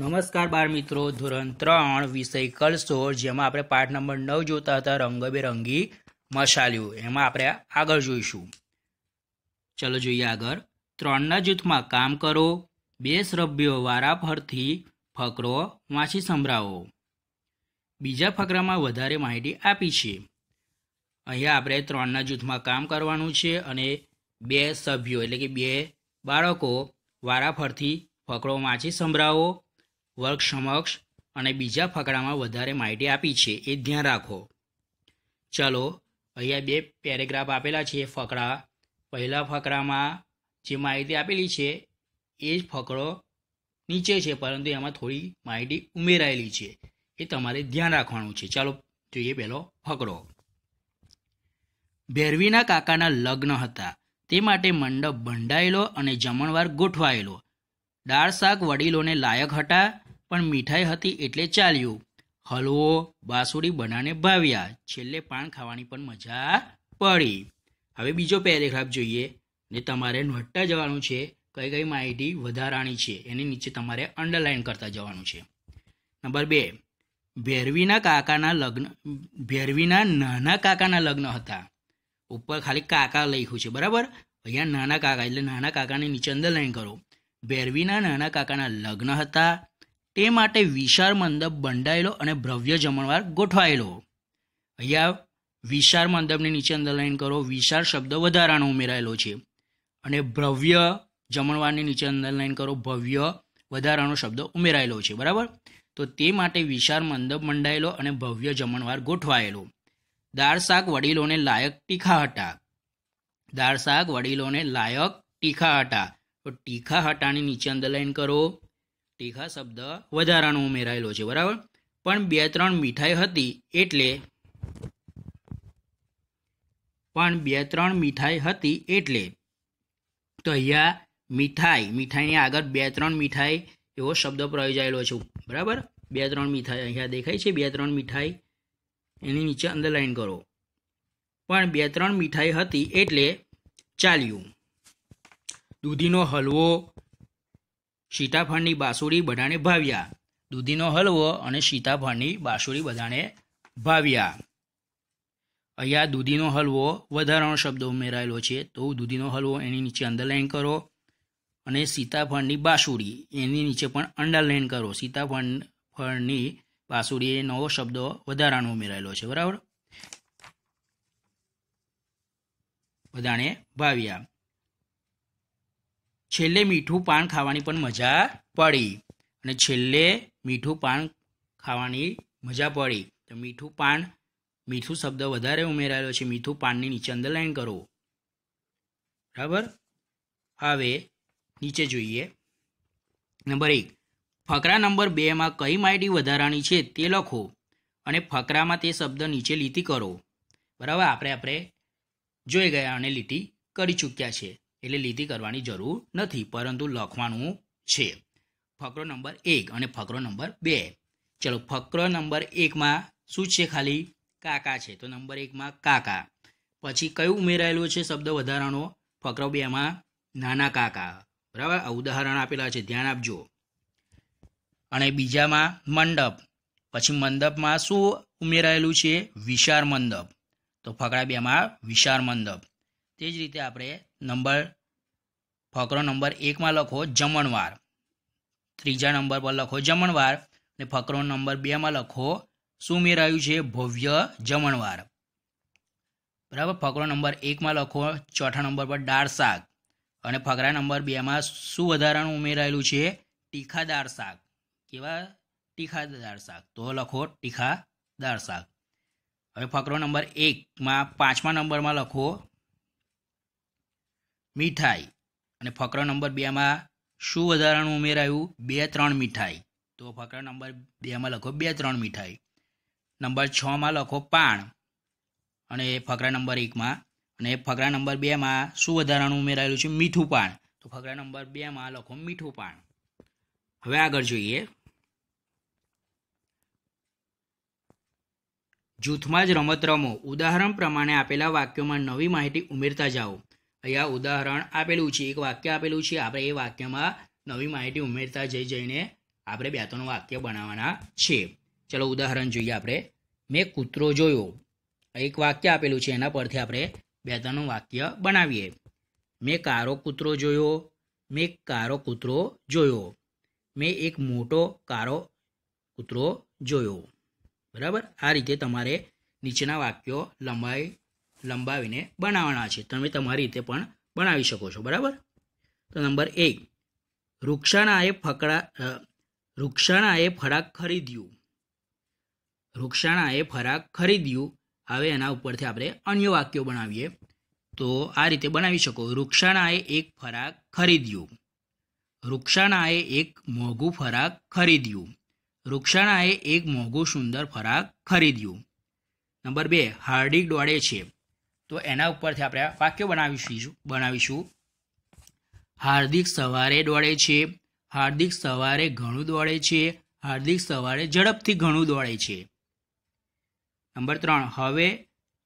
નમસ્કાર બાળ મિત્રો ધોરણ ત્રણ વિષય કલશો જેમાં આપણે પાઠ નંબર નવ જોતા હતા રંગબેરંગી મશાલીઓ એમાં આપણે આગળ જોઈશું ચલો જોઈએ આગળ ત્રણના જૂથમાં કામ કરો બે સભ્યો વારાફરથી ફકરો વાંચી સંભળાવો બીજા ફકરામાં વધારે માહિતી આપી છે અહીંયા આપણે ત્રણના જૂથમાં કામ કરવાનું છે અને બે સભ્યો એટલે કે બે બાળકો વારાફરથી ફકરો વાંચી સંભળાવો વર્ગ સમક્ષ અને બીજા ફકરામાં વધારે માહિતી આપી છે એ ધ્યાન રાખો ચાલો અહીંયા બે પેરેગ્રાફ આપેલા છે ફકરા પહેલા ફકરામાં જે માહિતી આપેલી છે એ જ ફકરો નીચે છે પરંતુ એમાં થોડી માહિતી ઉમેરાયેલી છે એ તમારે ધ્યાન રાખવાનું છે ચાલો જોઈએ પહેલો ફકરો ભેરવીના કાકાના લગ્ન હતા તે માટે મંડપ ભંડાયેલો અને જમણવાર ગોઠવાયેલો દાળ શાક વડીલોને લાયક હતા પણ મીઠાઈ હતી એટલે ચાલ્યું હલવો બાસુડી બનાને ભાવ્યા છેલ્લે પાન ખાવાની પણ મજા પડી હવે બીજો પેરેગ્રાફ જોઈએ ને તમારે નોટતા જવાનું છે કઈ કઈ માહિતી વધારાની છે એની નીચે તમારે અંડરલાઇન કરતા જવાનું છે નંબર બે ભેરવીના કાકાના લગ્ન ભેરવીના નાના કાકાના લગ્ન હતા ઉપર ખાલી કાકા લખ્યું છે બરાબર અહીંયા નાના કાકા એટલે નાના કાકાની નીચે અંડરલાઇન કરો ભેરવીના નાના કાકાના લગ્ન હતા તે માટે વિશાળ મંડપ બંધાયેલો અને ભવ્ય જમણવાર ગોઠવાયેલો અહીંયા વિશાળ મંડપની નીચે અંડરલાઇન કરો વિશાળ શબ્દ વધારાનો ઉમેરાયેલો છે અને ભવ્ય જમણવારની નીચે અંડરલાઇન કરો ભવ્ય વધારાનો શબ્દ ઉમેરાયેલો છે બરાબર તો તે માટે વિશાળ મંડપ મંડાયેલો અને ભવ્ય જમણવાર ગોઠવાયેલો દાળ શાક વડીલોને લાયક ટીખા હતા દાળ શાક વડીલોને લાયક ટીખા હતા તો ટીખા હટાની નીચે અંડરલાઇન કરો તીખા શબ્દ વધારાનો ઉમેરાયેલો છે બરાબર પણ બે ત્રણ મીઠાઈ હતી એટલે પણ બે ત્રણ મીઠાઈ હતી એટલે તો અહીંયા મીઠાઈ મીઠાઈની આગળ બે ત્રણ મીઠાઈ એવો શબ્દ પ્રયોજાયેલો છે બરાબર બે ત્રણ મીઠાઈ અહીંયા દેખાય છે બે ત્રણ મીઠાઈ એની નીચે અંડરલાઈન કરો પણ બે ત્રણ મીઠાઈ હતી એટલે ચાલ્યું દૂધીનો હલવો સીતાફળની બાસુરી બધાને ભાવ્યા દૂધીનો હલવો અને સીતાફળની બાસુરી બધાને ભાવ્યા અહીંયા દૂધીનો હલવો વધારાનો શબ્દ ઉમેરાયેલો છે તો દૂધીનો હલવો એની નીચે અંડરલાઇન કરો અને સીતાફળની બાસુરી એની નીચે પણ અંડરલાઇન કરો સીતાફળ ફળની બાસુરી એ નવો શબ્દ વધારાનો ઉમેરાયેલો છે બરાબર બધાને ભાવ્યા છેલ્લે મીઠું પાન ખાવાની પણ મજા પડી અને છેલ્લે મીઠું પાન ખાવાની મજા પડી તો મીઠું પાન મીઠું શબ્દ વધારે ઉમેરાયેલો છે મીઠું પાનની નીચે અંડરલાઈન કરો બરાબર હવે નીચે જોઈએ નંબર એક ફકરા નંબર બેમાં કઈ માહિતી વધારાની છે તે લખો અને ફકરામાં તે શબ્દ નીચે લીટી કરો બરાબર આપણે આપણે જોઈ ગયા અને લીટી કરી ચૂક્યા છે એટલે લીધી કરવાની જરૂર નથી પરંતુ લખવાનું છે ફકરો નંબર એક અને ફકરો નંબર બે ચલો ફકરો નંબર એકમાં શું છે ખાલી કાકા છે તો નંબર એકમાં કાકા પછી કયું ઉમેરાયેલું છે શબ્દ વધારાનો ફકરો બેમાં નાના કાકા બરાબર ઉદાહરણ આપેલા છે ધ્યાન આપજો અને બીજામાં મંડપ પછી મંડપમાં શું ઉમેરાયેલું છે વિશાળ મંડપ તો ફકરા બેમાં વિશાળ મંડપ તે જ રીતે આપણે નંબર ફકરો નંબર એકમાં લખો જમણવાર ત્રીજા નંબર પર લખો જમણવાર અને ફકરો નંબર બેમાં લખો શું મેળવ્યું છે ભવ્ય જમણવાર બરાબર ફકરો નંબર એકમાં લખો ચોથા નંબર પર દાળ શાક અને ફકરા નંબર બેમાં શું વધારાનું ઉમેરાયેલું છે તીખાદાર શાક કેવા તીખાદાર શાક તો લખો તીખાદાર શાક હવે ફકરો નંબર એકમાં પાંચમા નંબરમાં લખો મીઠાઈ અને ફકરા નંબર બેમાં શું વધારાનું ઉમેરાયું બે ત્રણ મીઠાઈ તો ફકરા નંબર બેમાં લખો બે ત્રણ મીઠાઈ નંબર છમાં લખો પાણ અને ફકરા નંબર એકમાં અને ફકરા નંબર બેમાં શું વધારાનું ઉમેરાયેલું છે મીઠું પાણ તો ફકરા નંબર બેમાં લખો મીઠું પાણ હવે આગળ જોઈએ જૂથમાં જ રમત રમો ઉદાહરણ પ્રમાણે આપેલા વાક્યોમાં નવી માહિતી ઉમેરતા જાઓ અહીંયા ઉદાહરણ આપેલું છે એક વાક્ય આપેલું છે આપણે એ વાક્યમાં નવી માહિતી ઉમેરતા જઈ જઈને આપણે બે ત્રણ વાક્ય બનાવવાના છે ચલો ઉદાહરણ જોઈએ આપણે મેં કૂતરો જોયો એક વાક્ય આપેલું છે એના પરથી આપણે બે ત્રણ વાક્ય બનાવીએ મેં કારો કૂતરો જોયો મેં કારો કૂતરો જોયો મેં એક મોટો કારો કૂતરો જોયો બરાબર આ રીતે તમારે નીચેના વાક્યો લંબાઈ લંબાવીને બનાવવાના છે તમે તમારી રીતે પણ બનાવી શકો છો બરાબર તો નંબર એક વૃક્ષાણાએ ફકડા વૃક્ષણાએ ફરાક ખરીદ્યું વૃક્ષાણાએ ફરાક ખરીદ્યું હવે એના ઉપરથી આપણે અન્ય વાક્યો બનાવીએ તો આ રીતે બનાવી શકો વૃક્ષાણાએ એક ફરાક ખરીદ્યું વૃક્ષાણાએ એક મોંઘું ફરાક ખરીદ્યું વૃક્ષાણાએ એક મોંઘું સુંદર ફરાક ખરીદ્યું નંબર બે હાર્ડિક દોડે છે તો એના ઉપરથી આપણે વાક્ય બનાવીશું બનાવીશું હાર્દિક સવારે દોડે છે હાર્દિક સવારે ઘણું દોડે છે હાર્દિક સવારે ઝડપથી ઘણું દોડે છે નંબર ત્રણ હવે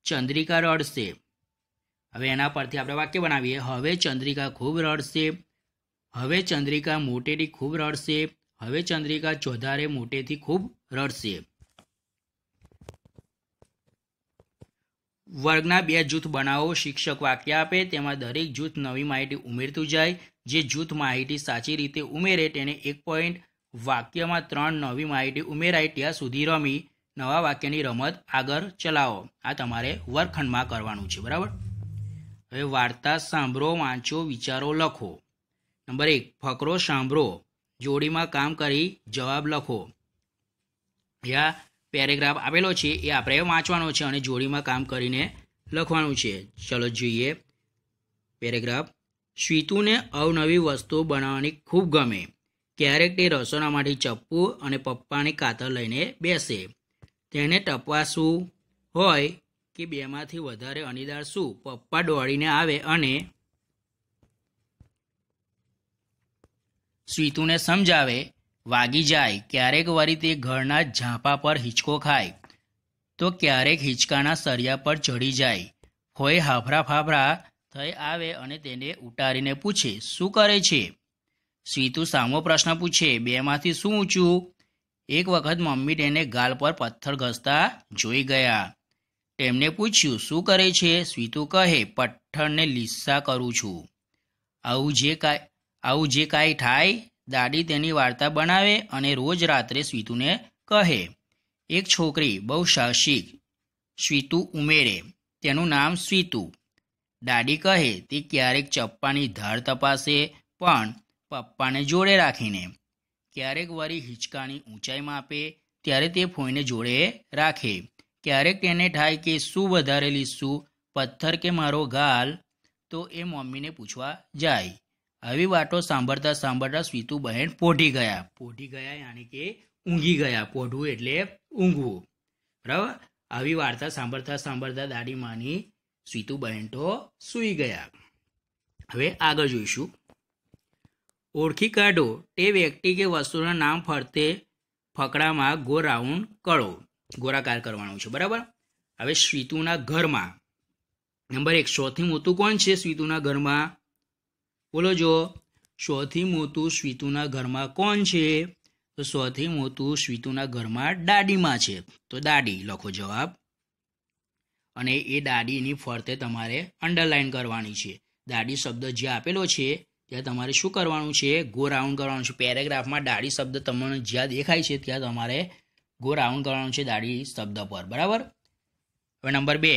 ચંદ્રિકા રડશે હવે એના પરથી આપણે વાક્ય બનાવીએ હવે ચંદ્રિકા ખૂબ રડશે હવે ચંદ્રિકા મોટેથી ખૂબ રડશે હવે ચંદ્રિકા ચોધારે મોટેથી ખૂબ રડશે વર્ગના બે જૂથ બનાવો શિક્ષક વાક્ય આપે તેમાં દરેક જૂથ નવી માહિતી ઉમેરતું જાય જે જૂથ માહિતી સાચી રીતે ઉમેરે તેને એક પોઈન્ટ વાક્યમાં ત્રણ નવી માહિતી ઉમેરાય ત્યાં સુધી રમી નવા વાક્યની રમત આગળ ચલાવો આ તમારે વર્ગખંડમાં કરવાનું છે બરાબર હવે વાર્તા સાંભળો વાંચો વિચારો લખો નંબર એક ફકરો સાંભળો જોડીમાં કામ કરી જવાબ લખો યા પેરેગ્રાફ આપેલો છે એ આપણે વાંચવાનો છે અને જોડીમાં કામ કરીને લખવાનું છે ચલો જોઈએ પેરેગ્રાફ શ્વીતુને અવનવી વસ્તુ બનાવવાની ખૂબ ગમે ક્યારેક તે રસોડામાંથી ચપ્પુ અને પપ્પાની કાતર લઈને બેસે તેને ટપવાશું હોય કે બેમાંથી વધારે અનિદાર શું પપ્પા દોડીને આવે અને સ્વીતુને સમજાવે વાગી જાય ક્યારેક વળી તે ઘરના ઝાંપા પર હિંચકો ખાય તો ક્યારેક હિંચકાના સરિયા પર ચડી જાય હોય હાફરા ફાફરા થઈ આવે અને તેને ઉટારીને પૂછે શું કરે છે સીતુ સામો પ્રશ્ન પૂછે બેમાંથી શું ઊંચું એક વખત મમ્મી તેને ગાલ પર પથ્થર ઘસતા જોઈ ગયા તેમને પૂછ્યું શું કરે છે સ્વીતુ કહે પથ્થરને લીસા કરું છું આવું જે કાંઈ આવું જે કાંઈ થાય દાદી તેની વાર્તા બનાવે અને રોજ રાત્રે સ્વીતુને કહે એક છોકરી બહુ સાહસિક સ્વીતુ ઉમેરે તેનું નામ સ્વીતુ દાદી કહે તે ક્યારેક ચપ્પાની ધાર તપાસે પણ પપ્પાને જોડે રાખીને ક્યારેક વળી હિંચકાની ઊંચાઈ માપે ત્યારે તે ફોઈને જોડે રાખે ક્યારેક તેને થાય કે શું વધારે શું પથ્થર કે મારો ગાલ તો એ મમ્મીને પૂછવા જાય આવી વાતો સાંભળતા સાંભળતા સ્વીતુ બહેન પોઢી ગયા પોઢી ગયા યાની કે ઊંઘી ગયા પોઢવું એટલે ઊંઘવું બરાબર આવી વાર્તા સાંભળતા સાંભળતા દાડી માની સ્વીતુ બહેન તો સૂઈ ગયા હવે આગળ જોઈશું ઓળખી કાઢો તે વ્યક્તિ કે વસ્તુના નામ ફરતે ફકડામાં ગો રાઉન્ડ કરો ગોરાકાર કરવાનું છે બરાબર હવે સ્વીતુના ઘરમાં નંબર એક સૌથી મોટું કોણ છે સ્વીતુના ઘરમાં બોલો જો સૌથી મોટું સ્વીતુના ઘરમાં કોણ છે તો સૌથી મોટું સ્વીતુના ઘરમાં દાડીમાં છે તો દાડી લખો જવાબ અને એ દાડીની ફરતે તમારે અંડરલાઇન કરવાની છે દાડી શબ્દ જે આપેલો છે ત્યાં તમારે શું કરવાનું છે ગો રાઉન્ડ કરવાનું છે પેરેગ્રાફમાં દાડી શબ્દ તમને જ્યાં દેખાય છે ત્યાં તમારે ગો રાઉન્ડ કરવાનું છે દાડી શબ્દ પર બરાબર હવે નંબર બે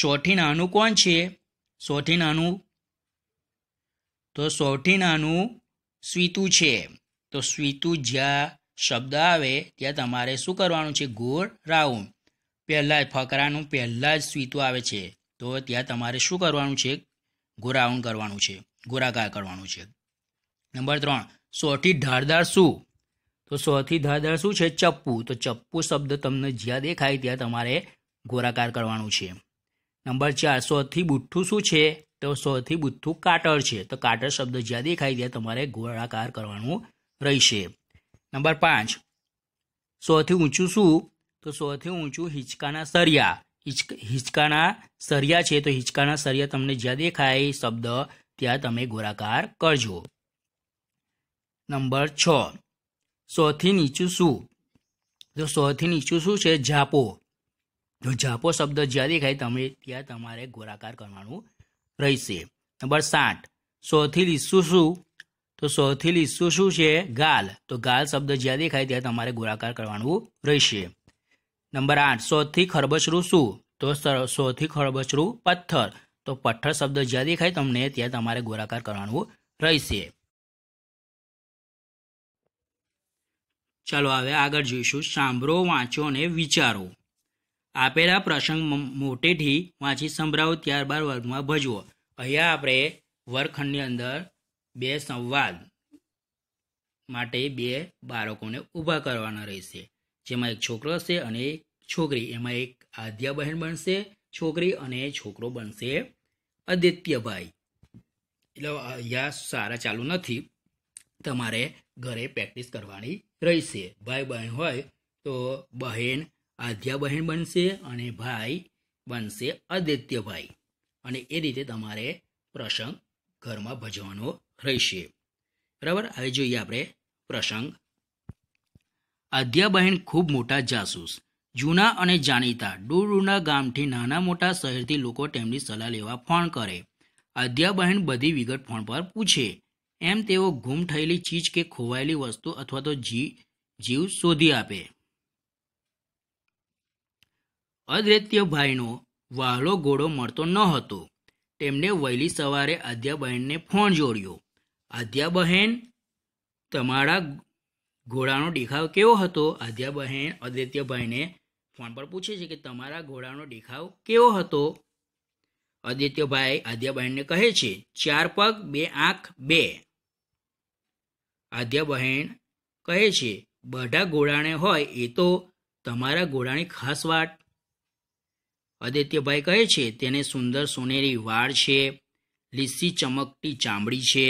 સોઠી નાનું કોણ છે સોઠી નાનું તો સૌથી નાનું સ્વીતું છે તો સ્વીતુ જ્યાં શબ્દ આવે ત્યાં તમારે શું કરવાનું છે ગોળ રાઉન્ડ પહેલાં જ ફકરાનું પહેલાં જ સ્વીતુ આવે છે તો ત્યાં તમારે શું કરવાનું છે ગોરાઉન્ડ કરવાનું છે ગોરાકાર કરવાનું છે નંબર ત્રણ સોથી ધારદાર શું તો સોથી ધારદાર શું છે ચપ્પુ તો ચપ્પુ શબ્દ તમને જ્યાં દેખાય ત્યાં તમારે ગોરાકાર કરવાનું છે નંબર ચાર સોથી બુઠ્ઠું શું છે તો સૌથી બુથ્થું કાટર છે તો કાટર શબ્દ જ્યાં દેખાય ત્યાં તમારે ગોળાકાર કરવાનું રહેશે નંબર પાંચ સૌથી ઊંચું શું તો સૌથી ઊંચું હિંચકાના સરિયા હિંચકાના સરિયા છે તો હિંચકાના સરિયા તમને જ્યાં દેખાય શબ્દ ત્યાં તમે ગોળાકાર કરજો નંબર છ સૌથી નીચું શું તો સૌથી નીચું શું છે ઝાપો તો ઝાપો શબ્દ જ્યાં દેખાય તમે ત્યાં તમારે ગોળાકાર કરવાનું રહેશે નંબર સાત સોથીલી સુસુ તો સોથીલી સુસુ છે ગાલ તો ગાલ શબ્દ જ્યાં દેખાય ત્યાં તમારે ગોળાકાર કરવાનું રહેશે નંબર આઠ સોથી ખરબચરું શું તો સોથી ખરબચરું પથ્થર તો પથ્થર શબ્દ જ્યાં દેખાય તમને ત્યાં તમારે ગોળાકાર કરવાનું રહેશે ચાલો હવે આગળ જોઈશું સાંભળો વાંચો અને વિચારો આપેલા પ્રસંગ મોટેથી વાંચી સંભળાવો ત્યારબાદ વર્ગમાં ભજવો અહીંયા આપણે વર્ગખંડની અંદર બે સંવાદ માટે બે બાળકોને ઊભા કરવાના રહેશે જેમાં એક છોકરો હશે અને એક છોકરી એમાં એક આદ્યા બહેન બનશે છોકરી અને છોકરો બનશે આદિત્યભાઈ એટલે અહીંયા સારા ચાલુ નથી તમારે ઘરે પ્રેક્ટિસ કરવાની રહેશે ભાઈ બહેન હોય તો બહેન આધ્યા બહેન બનશે અને ભાઈ બનશે આદિત્યભાઈ અને એ રીતે તમારે પ્રસંગ ઘરમાં ભજવાનો રહેશે બરાબર હવે જોઈએ આપણે પ્રસંગ આધ્યાબહેન ખૂબ મોટા જાસૂસ જૂના અને જાણીતા દૂર દૂરના ગામથી નાના મોટા શહેરથી લોકો તેમની સલાહ લેવા ફોન કરે આધ્યાબહેન બધી વિગત ફોન પર પૂછે એમ તેઓ ગુમ થયેલી ચીજ કે ખોવાયેલી વસ્તુ અથવા તો જી જીવ શોધી આપે અદ્વિતીયભાઈનો વાહલો ઘોડો મળતો ન હતો તેમને વહેલી સવારે આદ્યાબહેનને ફોન જોડ્યો આદ્યાબહેન તમારા ઘોડાનો દેખાવ કેવો હતો આદ્યાબહેન અદ્વિતીયભાઈને ફોન પર પૂછે છે કે તમારા ઘોડાનો દેખાવ કેવો હતો આદિત્યભાઈ આદ્યાબહેનને કહે છે ચાર પગ બે આંખ બે આદ્યાબહેન કહે છે બધા ઘોડાને હોય એ તો તમારા ઘોડાની ખાસ વાત આદિત્યભાઈ કહે છે તેને સુંદર સોનેરી વાળ છે લીસી ચમકતી ચામડી છે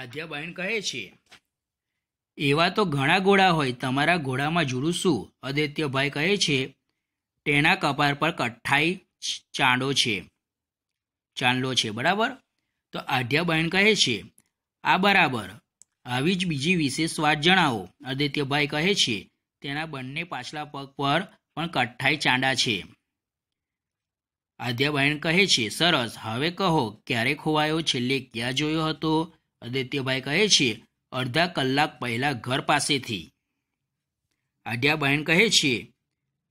આદ્યાબહેન કહે છે એવા તો ઘણા ઘોડા હોય તમારા ઘોડામાં જુડું શું આદિત્યભાઈ કહે છે તેના કપાર પર કઠ્ઠાઈ ચાંડો છે ચાંદલો છે બરાબર તો આદ્યાબહેન કહે છે આ બરાબર આવી જ બીજી વિશેષ વાત જણાવો આદિત્યભાઈ કહે છે તેના બંને પાછલા પગ પર પણ કઠ્ઠાઈ ચાંડા છે આદ્યાબહેન કહે છે સરસ હવે કહો ક્યારે ખોવાયો છેલ્લે ક્યાં જોયો હતો આદિત્યભાઈ કહે છે અડધા કલાક પહેલાં ઘર પાસેથી આદ્યાબહેન કહે છે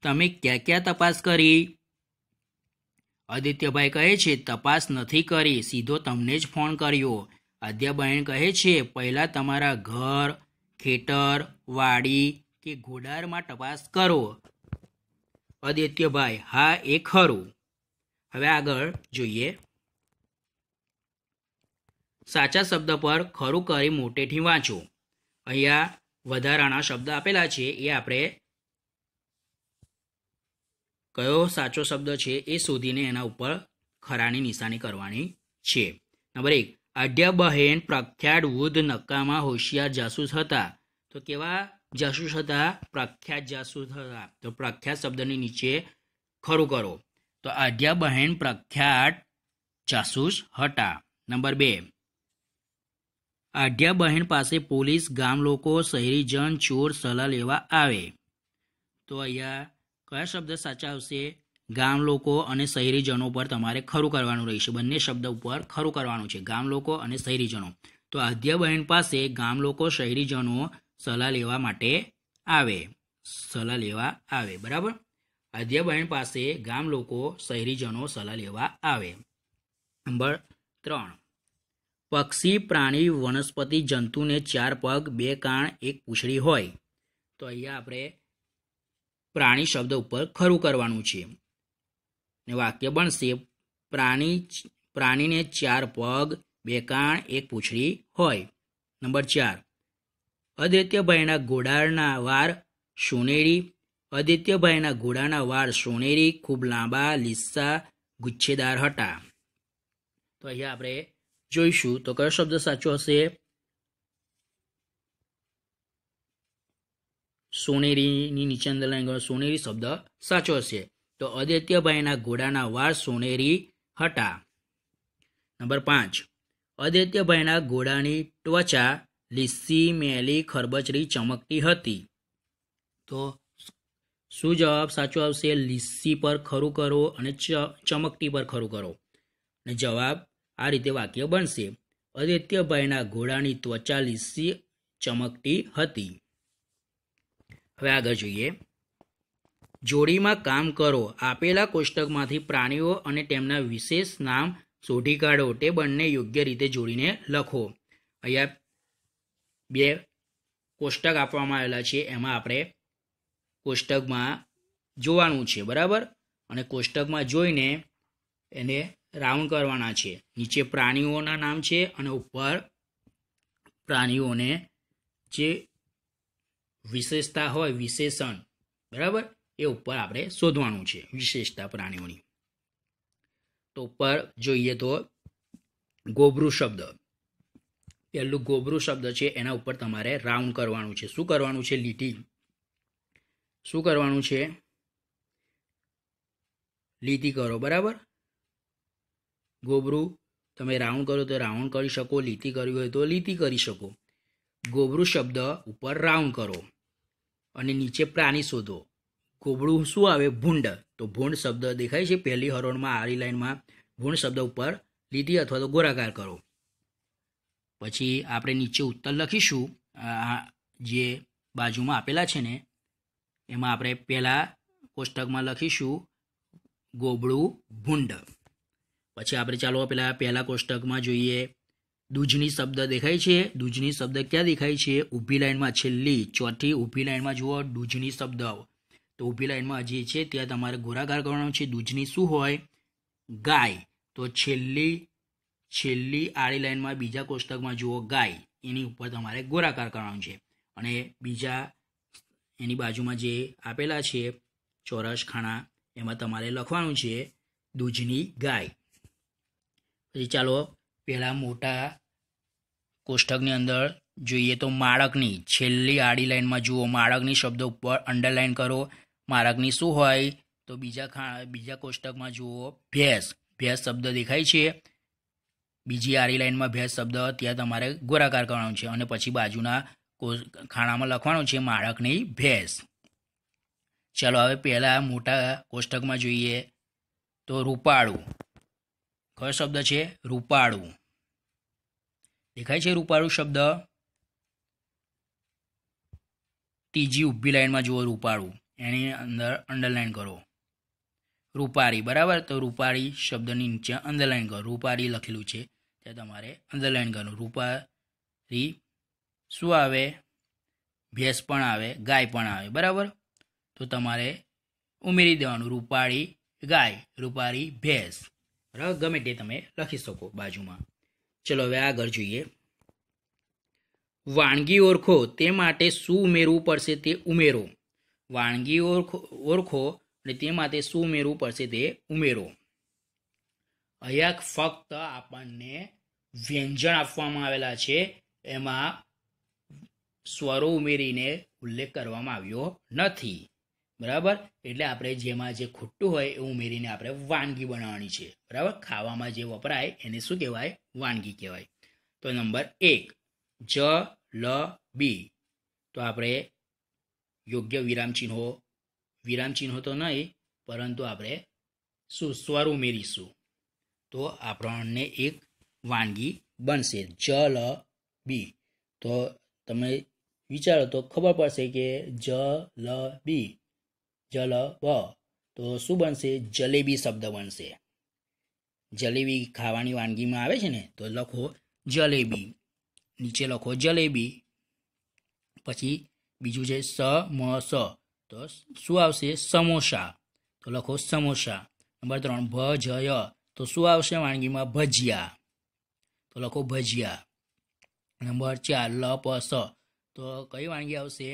તમે ક્યાં ક્યાં તપાસ કરી આદિત્યભાઈ કહે છે તપાસ નથી કરી સીધો તમને જ ફોન કર્યો આદ્યાબહેન કહે છે પહેલાં તમારા ઘર ખેતર વાડી કે ઘોડારમાં તપાસ કરો અદિત્યભાઈ હા એ ખરું હવે આગળ જોઈએ સાચા શબ્દ પર ખરું કરી મોટેથી વાંચો અહીંયા વધારાના શબ્દ આપેલા છે એ આપણે કયો સાચો શબ્દ છે એ શોધીને એના ઉપર ખરાની નિશાની કરવાની છે નંબર એક બહેન પ્રખ્યાત વૃદ્ધ નક્કામાં હોશિયાર જાસૂસ હતા તો કેવા જાસૂસ હતા પ્રખ્યાત જાસૂસ હતા તો પ્રખ્યાત શબ્દની નીચે ખરું કરો તો આદ્યા બહેન પ્રખ્યાત જાસૂસ હતા નંબર બે આઢ્યા બહેન પાસે પોલીસ ગામ લોકો શહેરીજન ચોર સલાહ લેવા આવે તો અહીંયા કયા શબ્દ સાચા આવશે ગામ લોકો અને શહેરીજનો પર તમારે ખરું કરવાનું રહેશે બંને શબ્દ ઉપર ખરું કરવાનું છે ગામ લોકો અને શહેરીજનો તો બહેન પાસે ગામ લોકો શહેરીજનો સલાહ લેવા માટે આવે સલાહ લેવા આવે બરાબર અધ્યાબહેન પાસે ગામ લોકો શહેરીજનો સલાહ લેવા આવે નંબર ત્રણ પક્ષી પ્રાણી વનસ્પતિ જંતુને ચાર પગ બે કાણ એક પૂંછડી હોય તો અહીંયા આપણે પ્રાણી શબ્દ ઉપર ખરું કરવાનું છે ને વાક્ય બનશે પ્રાણી પ્રાણીને ચાર પગ બે કાણ એક પૂંછડી હોય નંબર ચાર અદિત્યભાઈના ઘોડાના વાર સોનેરી અદિત્યભાઈના ઘોડાના વાર સોનેરી ખૂબ લાંબા લીસા ગુચ્છેદાર હતા તો અહીંયા આપણે જોઈશું તો કયો શબ્દ સાચો હશે સોનેરીની નીચે અંદર લાઈન સોનેરી શબ્દ સાચો હશે તો અદિત્યભાઈના ઘોડાના વાર સોનેરી હતા નંબર પાંચ અદિત્યભાઈના ઘોડાની ત્વચા લીસી મેલી ખરબચડી ચમકતી હતી તો શું જવાબ સાચો આવશે લીસી પર ખરું કરો અને ચમકતી પર ખરું કરો અને જવાબ આ રીતે વાક્ય બનશે અદિત્યભાઈના ઘોડાની ત્વચા લીસી ચમકતી હતી હવે આગળ જોઈએ જોડીમાં કામ કરો આપેલા કોષ્ટકમાંથી પ્રાણીઓ અને તેમના વિશેષ નામ શોધી કાઢો તે બંને યોગ્ય રીતે જોડીને લખો અહીંયા બે કોષ્ટક આપવામાં આવેલા છે એમાં આપણે કોષ્ટકમાં જોવાનું છે બરાબર અને કોષ્ટકમાં જોઈને એને રાઉન્ડ કરવાના છે નીચે પ્રાણીઓના નામ છે અને ઉપર પ્રાણીઓને જે વિશેષતા હોય વિશેષણ બરાબર એ ઉપર આપણે શોધવાનું છે વિશેષતા પ્રાણીઓની તો ઉપર જોઈએ તો ગોબરું શબ્દ પહેલું ગોબરું શબ્દ છે એના ઉપર તમારે રાઉન્ડ કરવાનું છે શું કરવાનું છે લીટી શું કરવાનું છે લીટી કરો બરાબર ગોબરું તમે રાઉન્ડ કરો તો રાઉન્ડ કરી શકો લીટી કરવી હોય તો લીટી કરી શકો ગોબરું શબ્દ ઉપર રાઉન્ડ કરો અને નીચે પ્રાણી શોધો ગોબરું શું આવે ભૂંડ તો ભૂંડ શબ્દ દેખાય છે પહેલી હરોળમાં આરી લાઇનમાં ભૂંડ શબ્દ ઉપર લીટી અથવા તો ગોળાકાર કરો પછી આપણે નીચે ઉત્તર લખીશું જે બાજુમાં આપેલા છે ને એમાં આપણે પહેલાં કોષ્ટકમાં લખીશું ગોબળું ભૂંડ પછી આપણે ચાલો પેલા પહેલાં કોષ્ટકમાં જોઈએ દૂજની શબ્દ દેખાય છે દૂજની શબ્દ ક્યાં દેખાય છે ઊભી લાઇનમાં છેલ્લી ચોથી ઊભી લાઇનમાં જુઓ દૂજની શબ્દ તો ઊભી લાઇનમાં જે છે ત્યાં તમારે ગોરાકાર કરવાનો છે દૂધની શું હોય ગાય તો છેલ્લી છેલ્લી આડી લાઇનમાં બીજા કોષ્ટકમાં જુઓ ગાય એની ઉપર તમારે ગોળાકાર કરવાનું છે અને બીજા એની બાજુમાં જે આપેલા છે ચોરસ ખાણા એમાં તમારે લખવાનું છે દૂધની ગાય પછી ચાલો પહેલાં મોટા કોષ્ટકની અંદર જોઈએ તો માળકની છેલ્લી આડી લાઇનમાં જુઓ માળકની શબ્દ ઉપર અંડરલાઇન કરો માળકની શું હોય તો બીજા ખા બીજા કોષ્ટકમાં જુઓ ભેંસ ભેંસ શબ્દ દેખાય છે બીજી આરી લાઇનમાં ભેંસ શબ્દ ત્યાં તમારે ગોળાકાર કરવાનો છે અને પછી બાજુના ખાણામાં લખવાનો છે માળકની ભેંસ ચાલો હવે પહેલાં મોટા કોષ્ટકમાં જોઈએ તો રૂપાળું કયો શબ્દ છે રૂપાળું દેખાય છે રૂપાળું શબ્દ ત્રીજી ઊભી લાઇનમાં જુઓ રૂપાળું એની અંદર અંડરલાઇન કરો રૂપારી બરાબર તો રૂપારી શબ્દની નીચે અંડરલાઇન કરો રૂપારી લખેલું છે તે તમારે અંડરલાઇન કરવાનું રૂપારી શું આવે ભેંસ પણ આવે ગાય પણ આવે બરાબર તો તમારે ઉમેરી દેવાનું રૂપાળી ગાય રૂપાળી ભેંસ બરાબર ગમે તે તમે લખી શકો બાજુમાં ચલો હવે આગળ જોઈએ વાનગી ઓળખો તે માટે શું ઉમેરવું પડશે તે ઉમેરો વાનગી ઓળખો ઓળખો અને તે માટે શું ઉમેરવું પડશે તે ઉમેરો અહીંયા ફક્ત આપણને વ્યંજન આપવામાં આવેલા છે એમાં સ્વરો ઉમેરીને ઉલ્લેખ કરવામાં આવ્યો નથી બરાબર એટલે આપણે જેમાં જે ખોટું હોય એ ઉમેરીને આપણે વાનગી બનાવવાની છે બરાબર ખાવામાં જે વપરાય એને શું કહેવાય વાનગી કહેવાય તો નંબર એક જ લ બી તો આપણે યોગ્ય વિરામચિહ્નો વિરામચિહ્નો તો નહીં પરંતુ આપણે શું સ્વર ઉમેરીશું તો આપણને એક વાનગી બનશે જલ બી તો તમે વિચારો તો ખબર પડશે કે જ લ બી જલ બ તો શું બનશે જલેબી શબ્દ બનશે જલેબી ખાવાની વાનગીમાં આવે છે ને તો લખો જલેબી નીચે લખો જલેબી પછી બીજું છે સ મ સ તો શું આવશે સમોસા તો લખો સમોસા નંબર ત્રણ ભ જ ય તો શું આવશે વાનગીમાં ભજીયા તો લખો ભજીયા નંબર ચાર લપસ તો કઈ વાનગી આવશે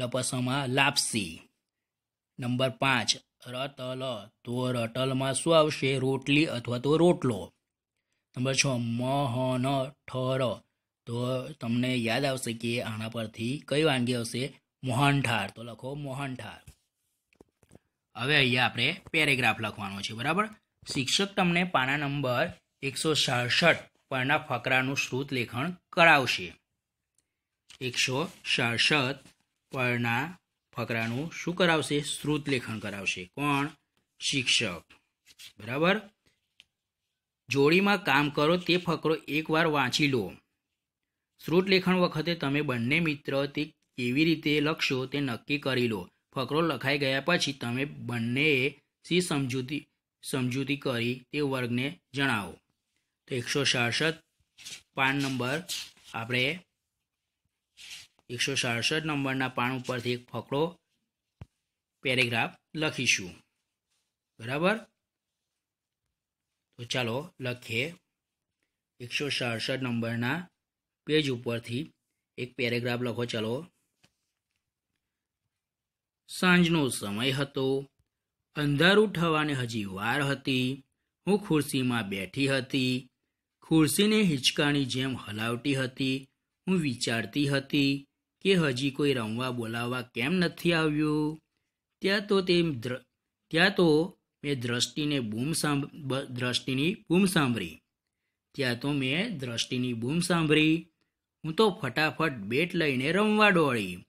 લપસમાં લાપસી નંબર પાંચ રટલ તો રટલમાં શું આવશે રોટલી અથવા તો રોટલો નંબર છ મહન ઠર તો તમને યાદ આવશે કે આના પરથી કઈ વાનગી આવશે મોહનઠાર તો લખો મોહનઠાર હવે અહીંયા આપણે પેરેગ્રાફ લખવાનો છે બરાબર શિક્ષક તમને પાના નંબર એકસો સડસઠ પરના ફકરાનું શ્રુત લેખન કરાવશે એકસો સડસઠ પરના ફકરાનું શું કરાવશે શ્રુત લેખન કરાવશે કોણ શિક્ષક બરાબર જોડીમાં કામ કરો તે ફકરો એકવાર વાંચી લો શ્રુત લેખન વખતે તમે બંને મિત્ર તે કેવી રીતે લખશો તે નક્કી કરી લો ફકરો લખાઈ ગયા પછી તમે બંનેએ સી સમજૂતી સમજૂતી કરી તે વર્ગને જણાવો તો એકસો સાડસઠ પાન નંબર આપણે એકસો સાડસઠ નંબરના પાન ઉપરથી એક ફકડો પેરેગ્રાફ લખીશું બરાબર તો ચાલો લખીએ એકસો સાડસઠ નંબરના પેજ ઉપરથી એક પેરેગ્રાફ લખો ચાલો સાંજનો સમય હતો અંધારું થવાને હજી વાર હતી હું ખુરશીમાં બેઠી હતી ખુરશીને હિંચકાની જેમ હલાવતી હતી હું વિચારતી હતી કે હજી કોઈ રમવા બોલાવવા કેમ નથી આવ્યું ત્યાં તો તે ત્યાં તો મેં દ્રષ્ટિને બૂમ સાંભ દ્રષ્ટિની બૂમ સાંભળી ત્યાં તો મેં દ્રષ્ટિની બૂમ સાંભળી હું તો ફટાફટ બેટ લઈને રમવા દોડી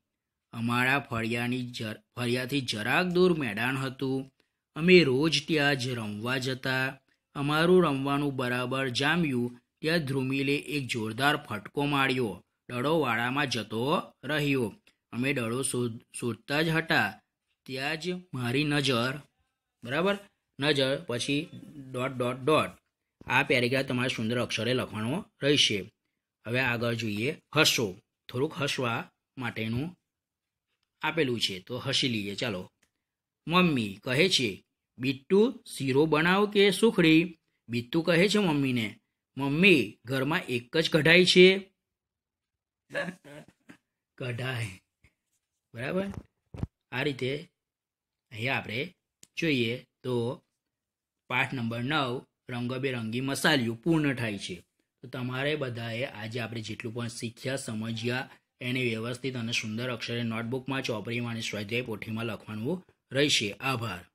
અમારા ફળિયાની જર ફળિયાથી જરાક દૂર મેદાન હતું અમે રોજ ત્યાં જ રમવા જતા અમારું રમવાનું બરાબર જામ્યું ત્યાં ધ્રુમિલે એક જોરદાર ફટકો માર્યો ડળો વાળામાં જતો રહ્યો અમે ડળો શોધતા જ હતા ત્યાં જ મારી નજર બરાબર નજર પછી ડોટ ડોટ ડોટ આ પેરેગ્રાફ તમારે સુંદર અક્ષરે લખવાનો રહેશે હવે આગળ જોઈએ હસો થોડુંક હસવા માટેનું આપેલું છે તો હસી લઈએ ચાલો મમ્મી કહે છે બિટ્ટુ શીરો બનાવ કે સુખડી બિટ્ટુ કહે છે મમ્મીને મમ્મી ઘરમાં એક જ કઢાઈ છે કઢાઈ બરાબર આ રીતે અહીંયા આપણે જોઈએ તો પાઠ નંબર નવ રંગબેરંગી મસાલિયું પૂર્ણ થાય છે તો તમારે બધાએ આજે આપણે જેટલું પણ શીખ્યા સમજ્યા એને વ્યવસ્થિત અને સુંદર અક્ષરે નોટબુકમાં ચોપડીમાં અને સ્વાધ્યાય પોઠીમાં લખવાનું રહેશે આભાર